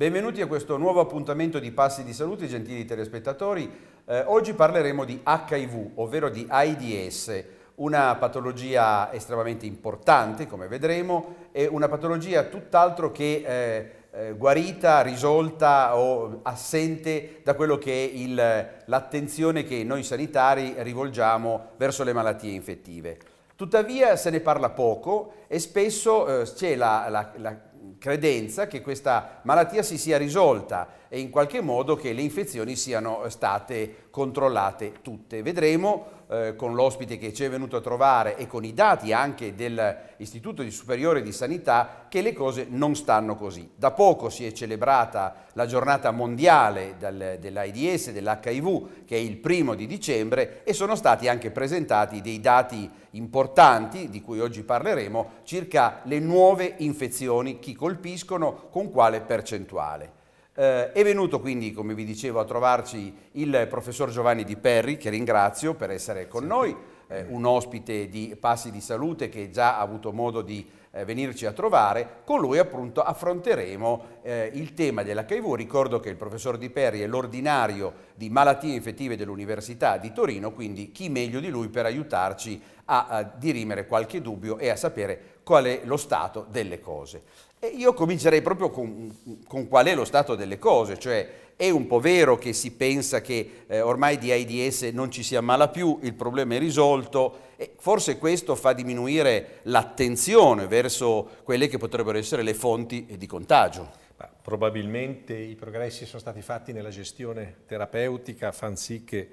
Benvenuti a questo nuovo appuntamento di Passi di Salute, gentili telespettatori. Eh, oggi parleremo di HIV, ovvero di AIDS, una patologia estremamente importante, come vedremo, e una patologia tutt'altro che eh, eh, guarita, risolta o assente da quello che è l'attenzione che noi sanitari rivolgiamo verso le malattie infettive. Tuttavia se ne parla poco e spesso eh, c'è la, la, la credenza che questa malattia si sia risolta e in qualche modo che le infezioni siano state controllate tutte. Vedremo eh, con l'ospite che ci è venuto a trovare e con i dati anche dell'Istituto Superiore di Sanità che le cose non stanno così. Da poco si è celebrata la giornata mondiale del, dell'AIDS, dell'HIV, che è il primo di dicembre, e sono stati anche presentati dei dati importanti, di cui oggi parleremo, circa le nuove infezioni, chi colpiscono, con quale percentuale. Eh, è venuto quindi, come vi dicevo, a trovarci il professor Giovanni Di Perri, che ringrazio per essere con sì. noi, eh, un ospite di Passi di Salute che già ha avuto modo di eh, venirci a trovare. Con lui appunto affronteremo eh, il tema dell'HIV. Ricordo che il professor Di Perri è l'ordinario di malattie infettive dell'Università di Torino, quindi chi meglio di lui per aiutarci a, a dirimere qualche dubbio e a sapere qual è lo stato delle cose. E io comincerei proprio con, con, qual è lo stato delle cose, cioè è un po' vero che si pensa che eh, ormai di AIDS non ci si ammala più, il problema è risolto, e forse questo fa diminuire l'attenzione verso quelle che potrebbero essere le fonti di contagio. Ma probabilmente i progressi sono stati fatti nella gestione terapeutica, fanno sì che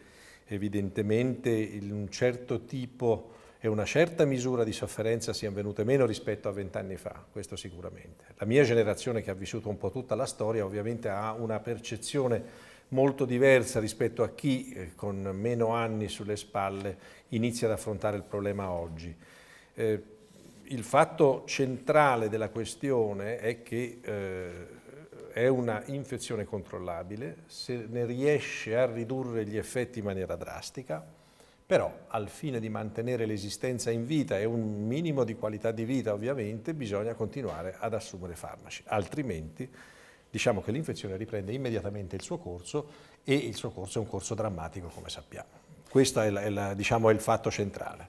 evidentemente un certo tipo e una certa misura di sofferenza siano venute meno rispetto a vent'anni fa, questo sicuramente. La mia generazione che ha vissuto un po' tutta la storia ovviamente ha una percezione molto diversa rispetto a chi eh, con meno anni sulle spalle inizia ad affrontare il problema oggi. Eh, il fatto centrale della questione è che eh, è una infezione controllabile, se ne riesce a ridurre gli effetti in maniera drastica, però al fine di mantenere l'esistenza in vita e un minimo di qualità di vita ovviamente bisogna continuare ad assumere farmaci, altrimenti diciamo che l'infezione riprende immediatamente il suo corso e il suo corso è un corso drammatico come sappiamo. Questo è, la, è la, diciamo, il fatto centrale.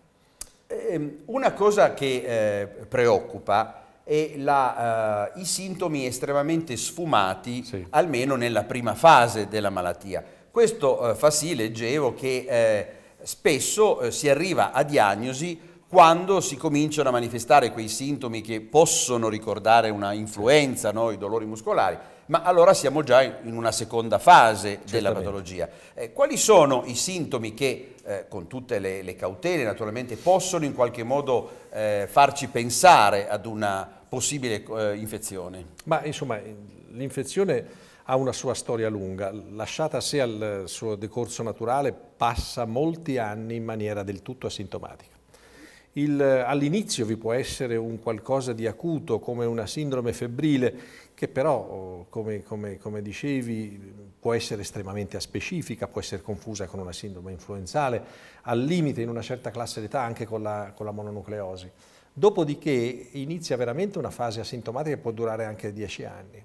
Ehm, una cosa che eh, preoccupa è la, eh, i sintomi estremamente sfumati, sì. almeno nella prima fase della malattia. Questo eh, fa sì, leggevo, che eh, spesso eh, si arriva a diagnosi quando si cominciano a manifestare quei sintomi che possono ricordare una influenza, no? i dolori muscolari, ma allora siamo già in una seconda fase Certamente. della patologia. Eh, quali sono i sintomi che, eh, con tutte le, le, cautele naturalmente, possono in qualche modo eh, farci pensare ad una possibile eh, infezione? Ma insomma, l'infezione ha una sua storia lunga, lasciata a sé al suo decorso naturale passa molti anni in maniera del tutto asintomatica. All'inizio vi può essere un qualcosa di acuto come una sindrome febbrile che però, come, come, come dicevi, può essere estremamente aspecifica, può essere confusa con una sindrome influenzale, al limite in una certa classe d'età anche con la, con la mononucleosi. Dopodiché inizia veramente una fase asintomatica che può durare anche 10 anni.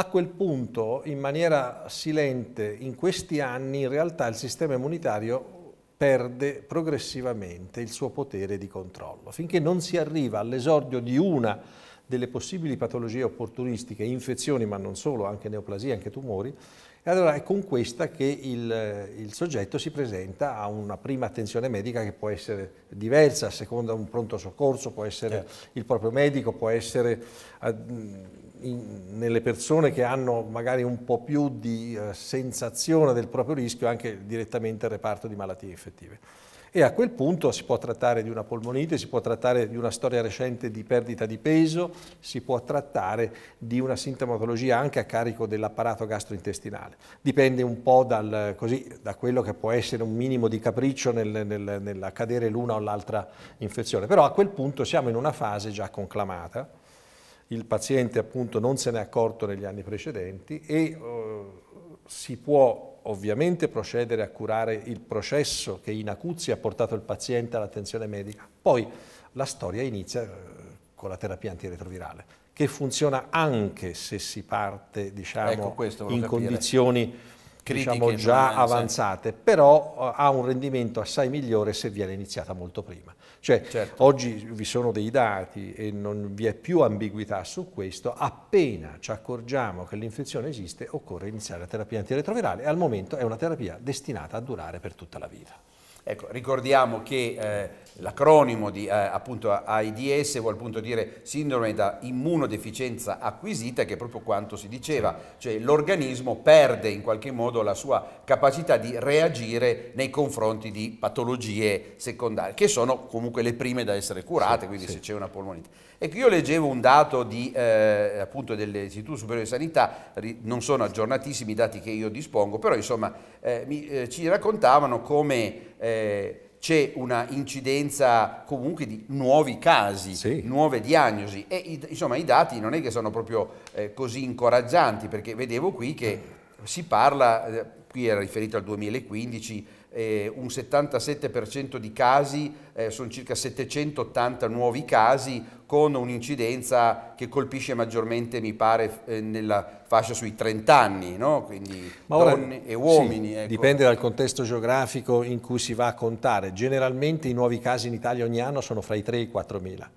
A quel punto, in maniera silente, in questi anni in realtà il sistema immunitario perde progressivamente il suo potere di controllo, finché non si arriva all'esordio di una delle possibili patologie opportunistiche, infezioni ma non solo, anche neoplasie, anche tumori, e allora è con questa che il, eh, il, soggetto si presenta a una prima attenzione medica che può essere diversa a seconda di un pronto soccorso, può essere certo. il proprio medico, può essere in, nelle persone che hanno magari un po' più di eh, sensazione del proprio rischio anche direttamente al reparto di malattie infettive e a quel punto si può trattare di una polmonite, si può trattare di una storia recente di perdita di peso, si può trattare di una sintomatologia anche a carico dell'apparato gastrointestinale. Dipende un po' dal, così, da quello che può essere un minimo di capriccio nel, nel, nell'accadere l'una o l'altra infezione, però a quel punto siamo in una fase già conclamata, il paziente appunto non se n'è accorto negli anni precedenti e eh, si può ovviamente procedere a curare il processo che in acuzie ha portato il paziente all'attenzione medica. Poi la storia inizia eh, con la terapia antiretrovirale, che funziona anche se si parte diciamo, ecco in condizioni diciamo, già avanzate, però eh, ha un rendimento assai migliore se viene iniziata molto prima. Cioè, certo. oggi vi sono dei dati e non vi è più ambiguità su questo, appena ci accorgiamo che l'infezione esiste occorre iniziare la terapia antiretrovirale e al momento è una terapia destinata a durare per tutta la vita. Ecco, ricordiamo che eh, l'acronimo di eh, appunto AIDS vuol appunto dire sindrome da immunodeficienza acquisita, che è proprio quanto si diceva, cioè l'organismo perde in qualche modo la sua capacità di reagire nei confronti di patologie secondarie, che sono comunque le prime da essere curate, sì, quindi sì. se c'è una polmonite. Ecco, io leggevo un dato di, eh, appunto dell'Istituto Superiore di Sanità, non sono aggiornatissimi i dati che io dispongo, però insomma eh, mi, eh, ci raccontavano come eh, c'è una incidenza comunque di nuovi casi, sì. nuove diagnosi e insomma i dati non è che sono proprio eh, così incoraggianti perché vedevo qui che si parla, eh, qui era riferito al 2015, eh, un 77% di casi, eh, sono circa 780 nuovi casi, con un'incidenza che colpisce maggiormente, mi pare, eh, nella fascia sui 30 anni, no? quindi Ma ora, donne e uomini. Sì, ecco. Dipende dal contesto geografico in cui si va a contare. Generalmente i nuovi casi in Italia ogni anno sono fra i 3 e i 4 mila.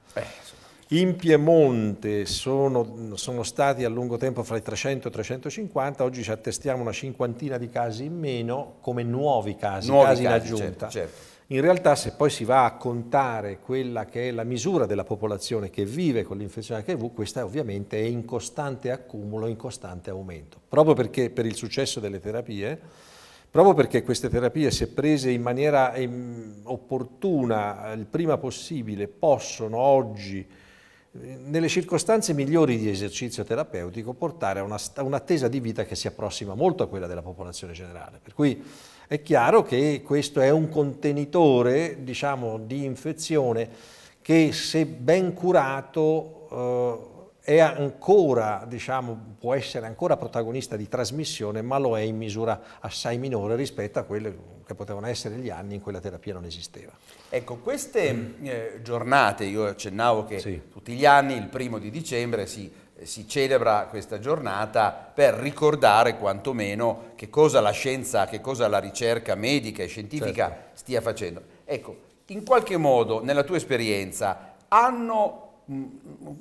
in Piemonte sono, sono, stati a lungo tempo fra i 300 e i 350, oggi ci attestiamo una cinquantina di casi in meno come nuovi casi, nuovi casi in aggiunta. Certo, certo. In realtà se poi si va a contare quella che è la misura della popolazione che vive con l'infezione HIV, questa ovviamente è in costante accumulo, in costante aumento. Proprio perché per il successo delle terapie, proprio perché queste terapie se prese in maniera ehm, opportuna eh, il prima possibile possono oggi eh, nelle circostanze migliori di esercizio terapeutico portare a un'attesa di vita che si approssima molto a quella della popolazione generale. Per cui è chiaro che questo è un contenitore diciamo, di infezione che se ben curato eh, ancora, diciamo, può essere ancora protagonista di trasmissione, ma lo è in misura assai minore rispetto a quelle che potevano essere gli anni in cui la terapia non esisteva. Ecco, queste eh, giornate, io accennavo che sì. tutti gli anni, il primo di dicembre, si eh, si celebra questa giornata per ricordare quantomeno che cosa la scienza, che cosa la ricerca medica e scientifica certo. stia facendo. Ecco, in qualche modo, nella tua esperienza, hanno, mm, mm,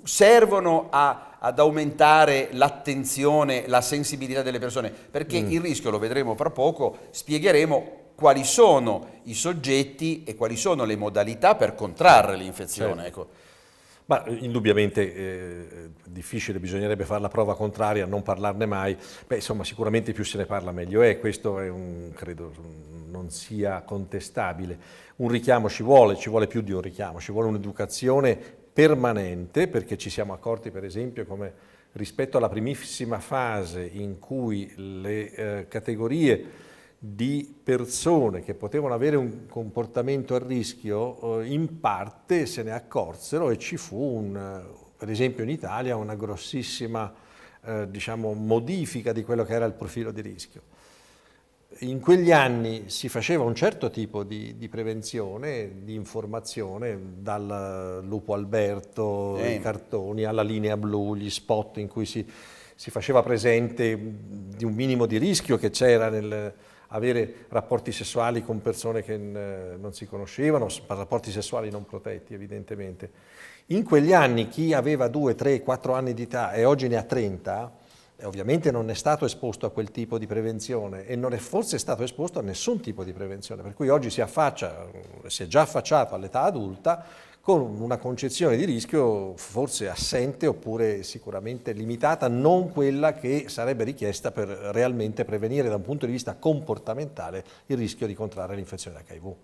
servono a, ad aumentare l'attenzione, la sensibilità delle persone, perché mm. il rischio, lo vedremo fra poco, spiegheremo quali sono i soggetti e quali sono le modalità per contrarre l'infezione. Certo. Ecco. Ma eh, indubbiamente eh, difficile, bisognerebbe fare la prova contraria, non parlarne mai. Beh, insomma, sicuramente più se ne parla meglio è, questo è un, credo non sia contestabile. Un richiamo ci vuole, ci vuole più di un richiamo, ci vuole un'educazione permanente, perché ci siamo accorti per esempio come rispetto alla primissima fase in cui le eh, categorie di persone che potevano avere un comportamento a rischio, eh, in parte se ne accorsero e ci fu, un, eh, per esempio in Italia, una grossissima eh, diciamo, modifica di quello che era il profilo di rischio. In quegli anni si faceva un certo tipo di, di prevenzione, di informazione, dal Lupo Alberto, eh. i cartoni, alla linea blu, gli spot in cui si, si faceva presente di un minimo di rischio che c'era nel, avere rapporti sessuali con persone che eh, non si conoscevano, rapporti sessuali non protetti evidentemente. In quegli anni chi aveva 2, 3, 4 anni di età e oggi ne ha 30, eh, ovviamente non è stato esposto a quel tipo di prevenzione e non è forse stato esposto a nessun tipo di prevenzione, per cui oggi si affaccia, eh, si è già affacciato all'età adulta con una concezione di rischio forse assente oppure sicuramente limitata, non quella che sarebbe richiesta per realmente prevenire da un punto di vista comportamentale il rischio di contrarre l'infezione HIV.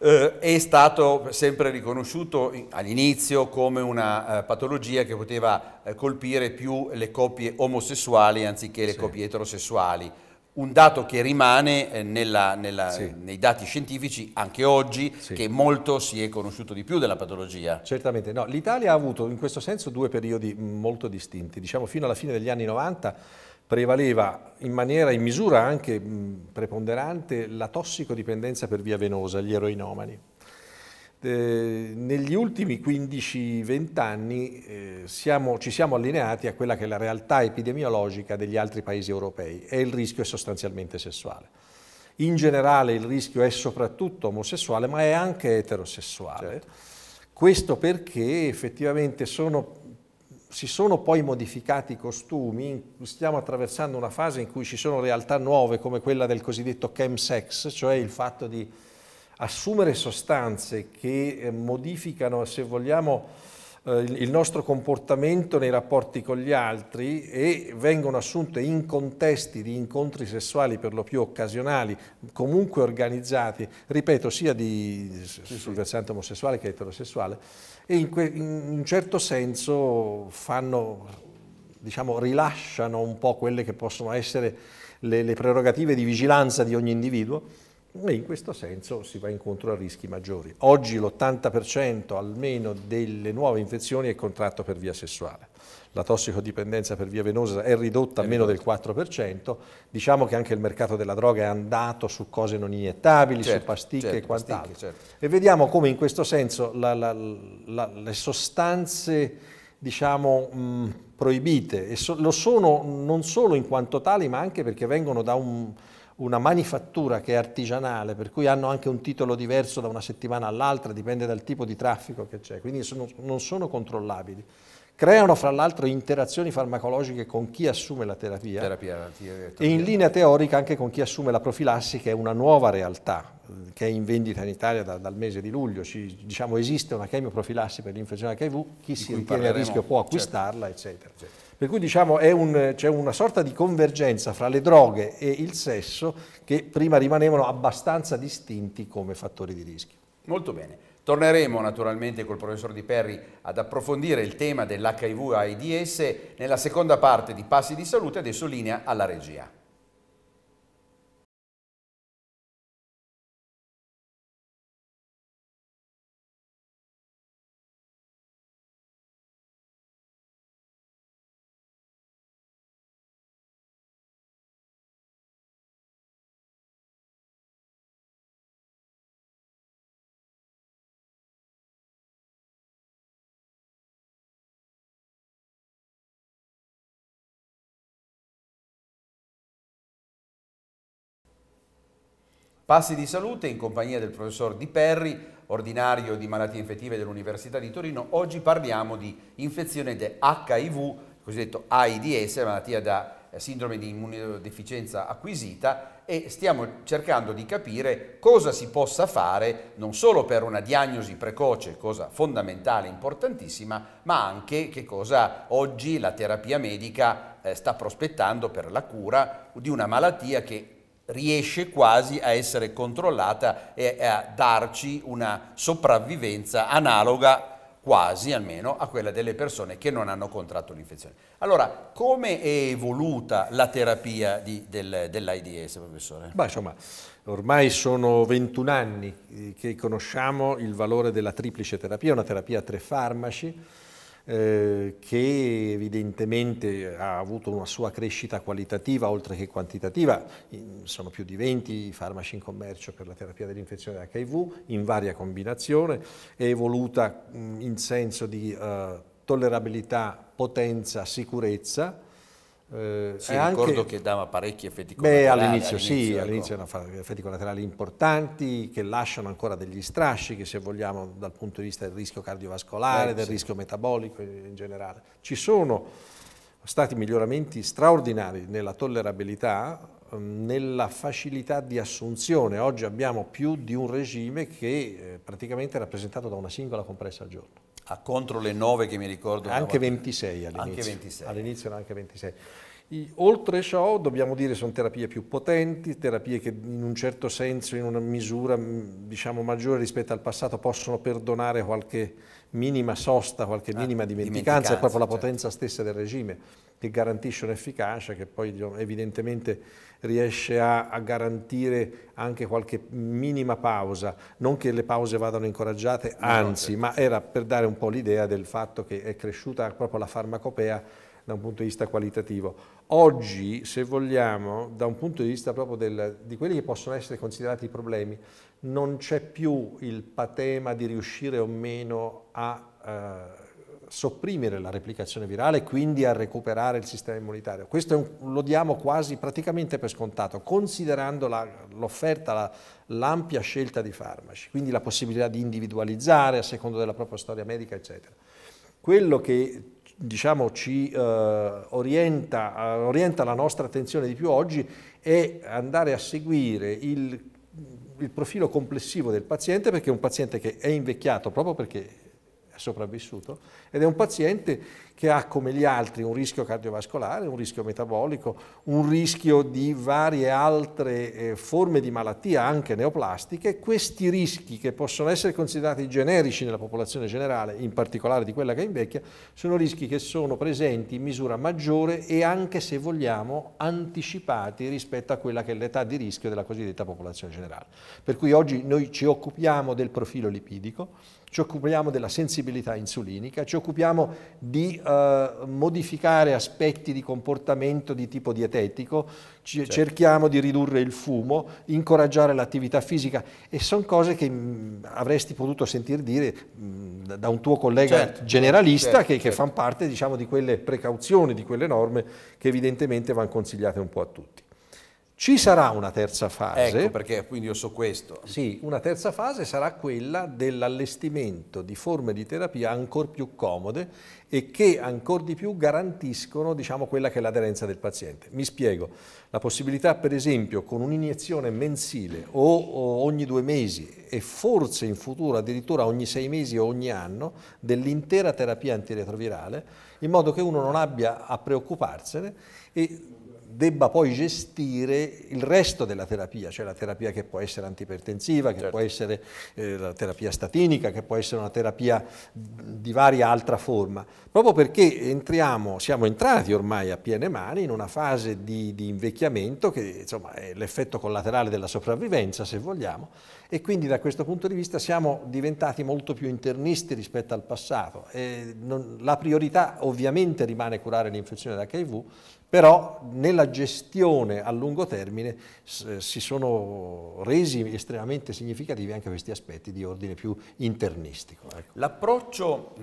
Eh, è stato sempre riconosciuto all'inizio come una eh, patologia che poteva eh, colpire più le coppie omosessuali anziché le sì. coppie eterosessuali un dato che rimane eh, nella, nella, sì. nei dati scientifici anche oggi, sì. che molto si è conosciuto di più della patologia. Certamente, no, l'Italia ha avuto in questo senso due periodi molto distinti, diciamo fino alla fine degli anni 90 prevaleva in maniera, in misura anche preponderante, la tossicodipendenza per via venosa, gli eroinomani. Eh, negli ultimi 15-20 anni eh, siamo, ci siamo allineati a quella che è la realtà epidemiologica degli altri paesi europei e il rischio è sostanzialmente sessuale. In generale il rischio è soprattutto omosessuale ma è anche eterosessuale. Certo. Questo perché effettivamente sono, si sono poi modificati i costumi, stiamo attraversando una fase in cui ci sono realtà nuove come quella del cosiddetto chemsex, cioè il fatto di assumere sostanze che eh, modificano, se vogliamo, eh, il nostro comportamento nei rapporti con gli altri e vengono assunte in contesti di incontri sessuali per lo più occasionali, comunque organizzati, ripeto, sia di, sul versante omosessuale che eterosessuale, e in, que, in un certo senso fanno, diciamo, rilasciano un po' quelle che possono essere le, le prerogative di vigilanza di ogni individuo e in questo senso si va incontro a rischi maggiori. Oggi l'80% almeno delle nuove infezioni è contratto per via sessuale. La tossicodipendenza per via venosa è ridotta a meno del 4%, diciamo che anche il mercato della droga è andato su cose non iniettabili, certo, su pasticche certo, e quant'altro. Certo. E vediamo come in questo senso la, la, la, le sostanze diciamo, mh, proibite, so, lo sono non solo in quanto tali, ma anche perché vengono da un una manifattura che è artigianale, per cui hanno anche un titolo diverso da una settimana all'altra, dipende dal tipo di traffico che c'è, quindi sono, non sono controllabili. Creano fra l'altro interazioni farmacologiche con chi assume la terapia, terapia, e in linea teorica anche con chi assume la profilassi, che è una nuova realtà che è in vendita in Italia da, dal mese di luglio. Ci, diciamo, esiste una chemioprofilassi per l'infezione HIV, chi si ritiene a rischio può certo. acquistarla, certo. eccetera. eccetera. Per cui diciamo c'è un, una sorta di convergenza fra le droghe e il sesso che prima rimanevano abbastanza distinti come fattori di rischio. Molto bene. Torneremo naturalmente col professor Di Perri ad approfondire il tema dell'HIV-AIDS nella seconda parte di Passi di Salute, adesso linea alla regia. Passi di salute in compagnia del professor Di Perri, ordinario di malattie infettive dell'Università di Torino. Oggi parliamo di infezione di HIV, cosiddetto AIDS, malattia da eh, sindrome di immunodeficienza acquisita e stiamo cercando di capire cosa si possa fare non solo per una diagnosi precoce, cosa fondamentale, importantissima, ma anche che cosa oggi la terapia medica eh, sta prospettando per la cura di una malattia che riesce quasi a essere controllata e a darci una sopravvivenza analoga quasi almeno a quella delle persone che non hanno contratto l'infezione. Allora, come è evoluta la terapia di, del, dell'AIDS, professore? Beh, insomma, ormai sono 21 anni eh, che conosciamo il valore della triplice terapia, una terapia a tre farmaci, eh, che evidentemente ha avuto una sua crescita qualitativa oltre che quantitativa, sono più di 20 i farmaci in commercio per la terapia dell'infezione HIV in varia combinazione, è evoluta mm, in senso di eh, tollerabilità, potenza, sicurezza, eh, sì, ricordo anche, che dava parecchi effetti collaterali. Beh, all'inizio, all sì, ecco. all'inizio erano effetti collaterali importanti che lasciano ancora degli strascichi, se vogliamo dal punto di vista del rischio cardiovascolare, eh, del sì. rischio metabolico in generale. Ci sono stati miglioramenti straordinari nella tollerabilità, nella facilità di assunzione. Oggi abbiamo più di un regime che eh, praticamente è rappresentato da una singola compressa al giorno a contro le 9 che mi ricordo. Anche 26 all'inizio. Anche 26. All'inizio erano anche 26. Oltre ciò, dobbiamo dire, che sono terapie più potenti, terapie che in un certo senso, in una misura mm, diciamo, maggiore rispetto al passato, possono perdonare qualche minima sosta, qualche minima dimenticanza, ah, dimenticanza, è proprio certo. la potenza stessa del regime che garantisce un'efficacia che poi diciamo, evidentemente riesce a, a, garantire anche qualche minima pausa, non che le pause vadano incoraggiate, anzi, certo. ma era per dare un po' l'idea del fatto che è cresciuta proprio la farmacopea da un punto di vista qualitativo. Oggi, se vogliamo, da un punto di vista proprio del, di quelli che possono essere considerati i problemi, non c'è più il patema di riuscire o meno a eh, sopprimere la replicazione virale e quindi a recuperare il sistema immunitario. Questo un, lo diamo quasi praticamente per scontato, considerando l'offerta, la, l'ampia scelta di farmaci, quindi la possibilità di individualizzare a secondo della propria storia medica, eccetera. Quello che diciamo, ci eh, orienta, eh, orienta la nostra attenzione di più oggi è andare a seguire il il profilo complessivo del paziente perché è un paziente che è invecchiato proprio perché sopravvissuto, ed è un paziente che ha come gli altri un rischio cardiovascolare, un rischio metabolico, un rischio di varie altre eh, forme di malattia, anche neoplastiche. Questi rischi che possono essere considerati generici nella popolazione generale, in particolare di quella che invecchia, sono rischi che sono presenti in misura maggiore e anche se vogliamo anticipati rispetto a quella che è l'età di rischio della cosiddetta popolazione generale. Per cui oggi noi ci occupiamo del profilo lipidico, ci occupiamo della sensibilità insulinica, ci occupiamo di eh, modificare aspetti di comportamento di tipo dietetico, certo. cerchiamo di ridurre il fumo, incoraggiare l'attività fisica e sono cose che mh, mm, avresti potuto sentire dire mh, mm, da un tuo collega certo. generalista certo. che, che certo. fanno parte diciamo, di quelle precauzioni, di quelle norme che evidentemente vanno consigliate un po' a tutti. Ci sarà una terza fase. Ecco perché quindi io so questo. Sì, una terza fase sarà quella dell'allestimento di forme di terapia ancora più comode e che ancora di più garantiscono diciamo, quella che è l'aderenza del paziente. Mi spiego, la possibilità per esempio con un'iniezione mensile o, o ogni due mesi e forse in futuro addirittura ogni sei mesi o ogni anno dell'intera terapia antiretrovirale in modo che uno non abbia a preoccuparsene e debba poi gestire il resto della terapia, cioè la terapia che può essere antipertensiva, che certo. può essere eh, la terapia statinica, che può essere una terapia di varia altra forma, proprio perché entriamo, siamo entrati ormai a piene mani in una fase di, di invecchiamento che insomma, è l'effetto collaterale della sopravvivenza, se vogliamo, e quindi da questo punto di vista siamo diventati molto più internisti rispetto al passato. Non, la priorità ovviamente rimane curare l'infezione da HIV, però nella gestione a lungo termine si sono resi estremamente significativi anche questi aspetti di ordine più internistico. Ecco. L'approccio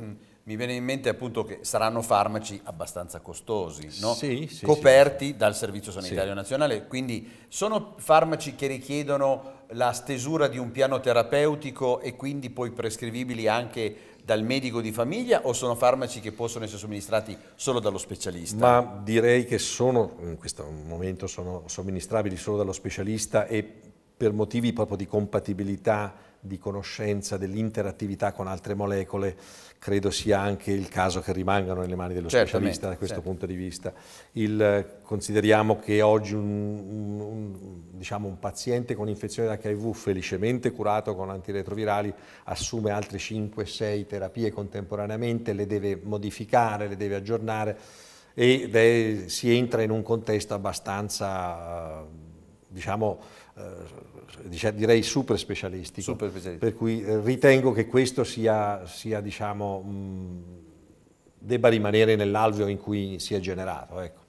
mi viene in mente appunto che saranno farmaci abbastanza costosi, no? sì, sì, coperti sì, dal Servizio Sanitario Nazionale, quindi sono farmaci che richiedono la stesura di un piano terapeutico e quindi poi prescrivibili anche dal medico di famiglia o sono farmaci che possono essere somministrati solo dallo specialista? Ma direi che sono, in questo momento sono somministrabili solo dallo specialista e per motivi proprio di compatibilità di conoscenza dell'interattività con altre molecole, credo sia anche il caso che rimangano nelle mani dello Certamente, specialista da questo certo. punto di vista. Il, consideriamo che oggi un, un, un, diciamo un paziente con infezione HIV felicemente curato con antiretrovirali assume altre 5-6 terapie contemporaneamente, le deve modificare, le deve aggiornare ed è, si entra in un contesto abbastanza, diciamo, diciamo, direi super specialistico, super specialistico, per cui eh, ritengo che questo sia, sia diciamo, mh, debba rimanere nell'alveo in cui si è generato. Ecco.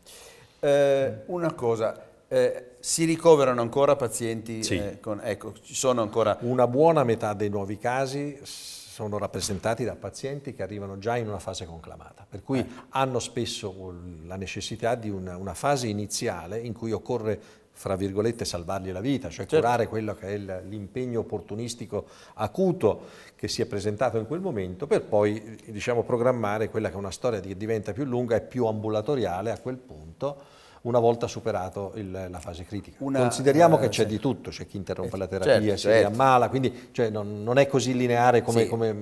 Eh, una cosa, eh, si ricoverano ancora pazienti? Sì. Eh, con, ecco, ci sono ancora... Una buona metà dei nuovi casi sono rappresentati da pazienti che arrivano già in una fase conclamata, per cui eh. hanno spesso la necessità di una, una fase iniziale in cui occorre fra virgolette, salvargli la vita, cioè certo. curare quello che è l'impegno opportunistico acuto che si è presentato in quel momento, per poi diciamo, programmare quella che è una storia che diventa più lunga e più ambulatoriale a quel punto una volta superato il, la fase critica. Una, Consideriamo eh, che c'è certo. di tutto, c'è chi interrompe la eh, terapia, certo, si certo. ammala, quindi cioè, non, non, è così lineare come, sì. come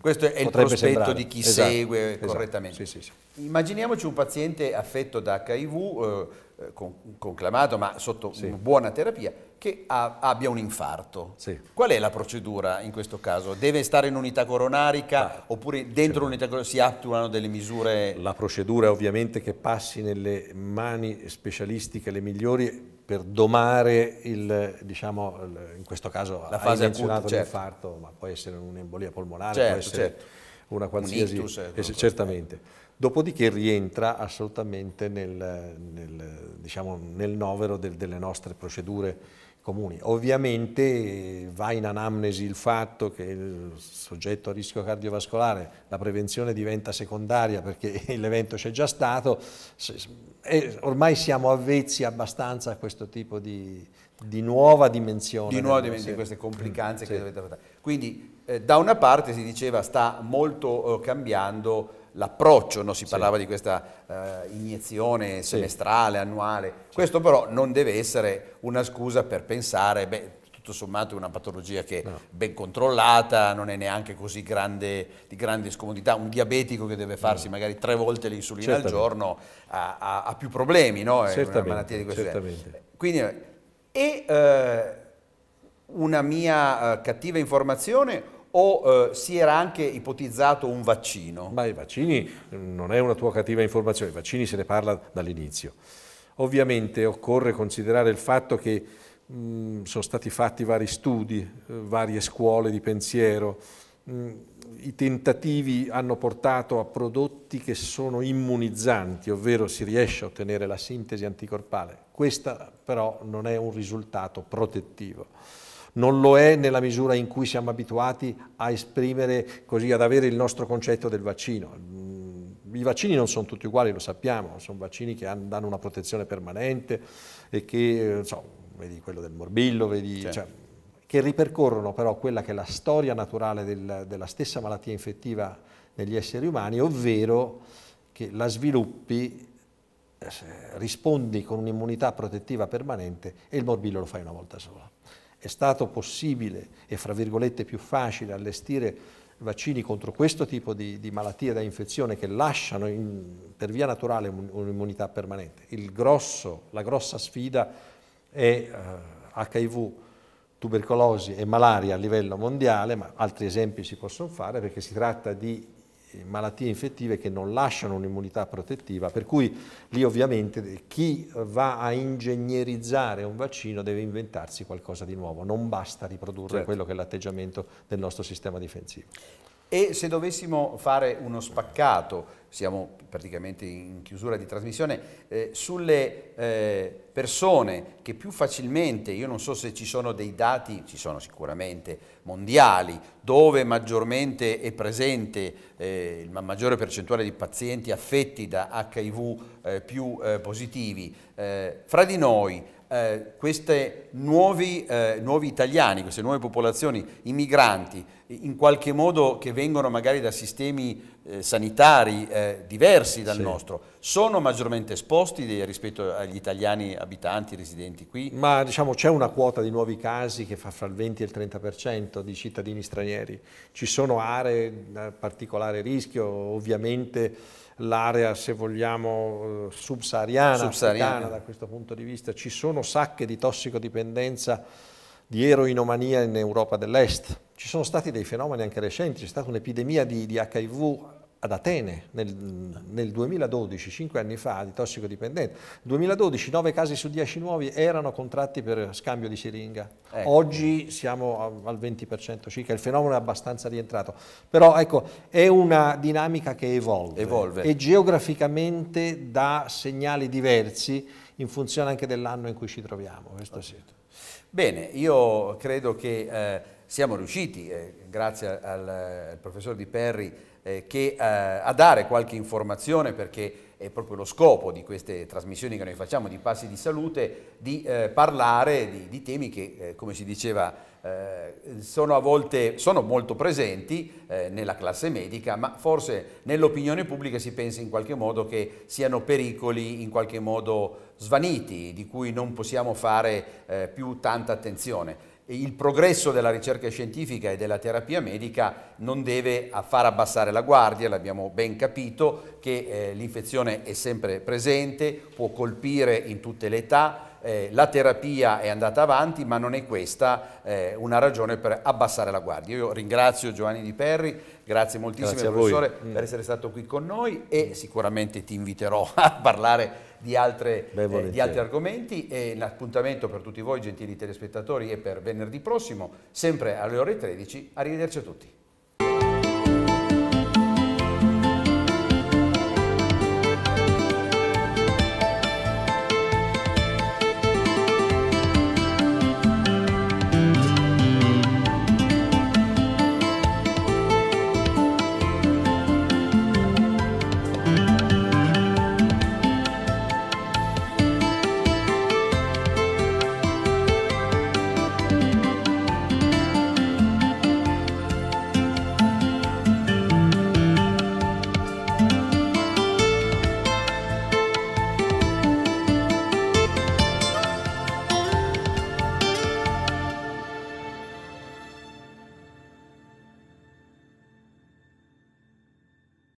Questo è il prospetto sembrare. di chi esatto, segue esatto, correttamente. Sì, sì, Immaginiamoci un paziente affetto da HIV, eh, eh, conclamato, ma sotto sì. buona terapia, che ha, abbia un infarto. Sì. Qual è la procedura in questo caso? Deve stare in unità coronarica ah, oppure dentro l'unità coronarica si attuano delle misure? La procedura è ovviamente che passi nelle mani specialistiche le migliori per domare il, diciamo, in questo caso la fase acuta, certo. l'infarto, ma può essere un'embolia polmonare, certo, può essere... Certo una qualsiasi... Un ictus, eh, certamente. Dopodiché rientra assolutamente nel, nel, diciamo, nel novero del, delle nostre procedure comuni. Ovviamente eh, va in anamnesi il fatto che il soggetto a rischio cardiovascolare, la prevenzione diventa secondaria perché l'evento c'è già stato, ormai siamo avvezzi abbastanza a questo tipo di, di nuova dimensione. Di nuova dimensione, di queste complicanze mm, che sì. dovete affrontare. Quindi eh, da una parte si diceva sta molto eh, cambiando l'approccio, no? si parlava sì. di questa eh, iniezione semestrale, sì. annuale, questo però non deve essere una scusa per pensare, beh, tutto sommato è una patologia che no. è ben controllata, non è neanche così grande, di grande scomodità, un diabetico che deve farsi no. Mm. magari tre volte l'insulina Certamente. al giorno ha, ha, ha più problemi, no? È Certamente. una malattia di questo Certamente. Quindi eh, e eh, una mia eh, cattiva informazione o eh, si era anche ipotizzato un vaccino? Ma i vaccini mm, non è una tua cattiva informazione, i vaccini se ne parla dall'inizio. Ovviamente occorre considerare il fatto che mh, mm, sono stati fatti vari studi, eh, varie scuole di pensiero, mh, mm, i tentativi hanno portato a prodotti che sono immunizzanti, ovvero si riesce a ottenere la sintesi anticorpale. Questo però non è un risultato protettivo. Non lo è nella misura in cui siamo abituati a esprimere, così ad avere il nostro concetto del vaccino. Mm, I vaccini non sono tutti uguali, lo sappiamo, sono vaccini che danno una protezione permanente e che, eh, so, vedi quello del morbillo, vedi... Certo. Cioè, che ripercorrono però quella che è la storia naturale del, della stessa malattia infettiva negli esseri umani, ovvero che la sviluppi, eh, rispondi con un'immunità protettiva permanente e il morbillo lo fai una volta sola. È stato possibile e fra virgolette più facile allestire vaccini contro questo tipo di, di malattie da infezione che lasciano in, per via naturale un'immunità permanente. Grosso, la grossa sfida è eh, HIV tubercolosi e malaria a livello mondiale, ma altri esempi si possono fare perché si tratta di eh, malattie infettive che non lasciano un'immunità protettiva, per cui lì ovviamente chi va a ingegnerizzare un vaccino deve inventarsi qualcosa di nuovo, non basta riprodurre certo. quello che è l'atteggiamento del nostro sistema difensivo. E se dovessimo fare uno spaccato siamo praticamente in chiusura di trasmissione, eh, sulle eh, persone che più facilmente, io non so se ci sono dei dati, ci sono sicuramente mondiali, dove maggiormente è presente eh, la maggiore percentuale di pazienti affetti da HIV eh, più eh, positivi, eh, fra di noi eh, questi nuovi, eh, nuovi, italiani, queste nuove popolazioni, i migranti, in qualche modo che vengono magari da sistemi eh, sanitari eh, diversi dal sì. nostro sono maggiormente esposti rispetto agli italiani abitanti, residenti qui? Ma diciamo c'è una quota di nuovi casi che fa fra il 20 e il 30% di cittadini stranieri. Ci sono aree a particolare rischio, ovviamente l'area se vogliamo eh, subsahariana, subsahariana. da questo punto di vista, ci sono sacche di tossicodipendenza di eroinomania in Europa dell'Est. Ci sono stati dei fenomeni anche recenti, c'è stata un'epidemia di, di HIV ad Atene nel, nel, 2012, cinque anni fa, di tossicodipendenti. 2012 9 casi su 10 nuovi erano contratti per scambio di siringa. Ecco. Oggi siamo al 20% circa, il fenomeno è abbastanza rientrato. Però ecco, è una dinamica che evolve, evolve. e geograficamente dà segnali diversi in funzione anche dell'anno in cui ci troviamo. Questo sì. Bene, io credo che eh, siamo riusciti, eh, grazie al, al, professor Di Perri, eh, che, eh, a dare qualche informazione perché è proprio lo scopo di queste trasmissioni che noi facciamo, di passi di salute, di eh, parlare di, di, temi che, eh, come si diceva, eh, sono a volte sono molto presenti eh, nella classe medica, ma forse nell'opinione pubblica si pensa in qualche modo che siano pericoli in qualche modo svaniti, di cui non possiamo fare eh, più tanta attenzione il progresso della ricerca scientifica e della terapia medica non deve far abbassare la guardia, l'abbiamo ben capito che eh, l'infezione è sempre presente, può colpire in tutte le età, eh, la terapia è andata avanti, ma non è questa eh, una ragione per abbassare la guardia. Io ringrazio Giovanni Di Perri, grazie moltissimo grazie professore mm. per essere stato qui con noi e sicuramente ti inviterò a parlare di, altre, Beh, eh, di altri argomenti e l'appuntamento per tutti voi gentili telespettatori è per venerdì prossimo, sempre alle ore 13. Arrivederci a tutti.